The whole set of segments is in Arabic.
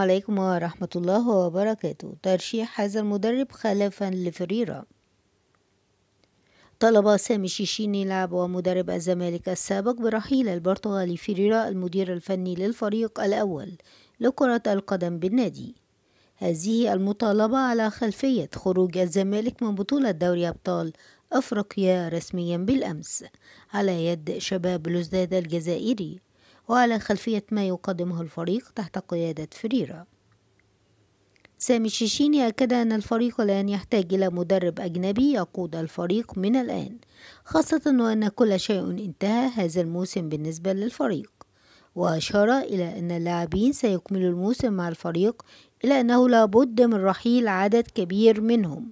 عليكم ورحمة الله وبركاته ترشيح هذا المدرب خلفا لفريرة طلب سامي شيشيني لاعب ومدرب الزمالك السابق برحيل البرتغالي فيريرا المدير الفني للفريق الأول لكرة القدم بالنادي هذه المطالبة على خلفية خروج الزمالك من بطولة دوري أبطال أفريقيا رسميا بالأمس على يد شباب لوزداد الجزائري وعلى خلفية ما يقدمه الفريق تحت قيادة فريرا سامي شيشيني أكد أن الفريق الآن يحتاج إلى مدرب أجنبي يقود الفريق من الآن خاصة وأن كل شيء انتهى هذا الموسم بالنسبة للفريق وأشار إلى أن اللاعبين سيكملوا الموسم مع الفريق إلا أنه لابد من رحيل عدد كبير منهم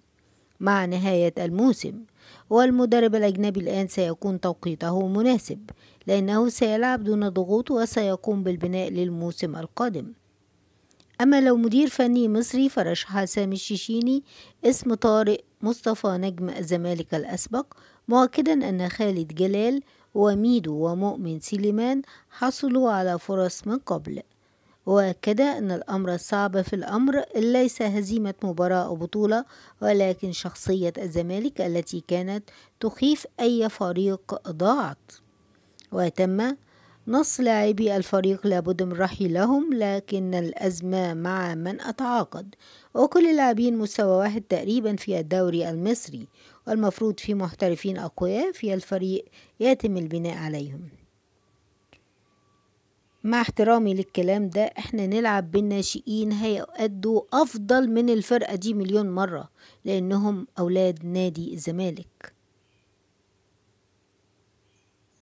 مع نهاية الموسم والمدرب الأجنبي الآن سيكون توقيته مناسب لأنه سيلعب دون ضغوط وسيقوم بالبناء للموسم القادم أما لو مدير فني مصري فرشح سامي الشيشيني اسم طارق مصطفى نجم الزمالك الأسبق مؤكدا أن خالد جلال وميدو ومؤمن سليمان حصلوا على فرص من قبل وأكد أن الأمر الصعب في الأمر ليس هزيمة مباراة أو بطولة ولكن شخصية الزمالك التي كانت تخيف أي فريق ضاعت وتم نص لاعبي الفريق لابد من رحيلهم لكن الأزمة مع من أتعاقد وكل اللاعبين مستوى واحد تقريبا في الدوري المصري والمفروض في محترفين أقوياء في الفريق يتم البناء عليهم مع احترامي للكلام ده احنا نلعب بالناشئين هيأدوا أفضل من الفرقة دي مليون مرة لأنهم أولاد نادي الزمالك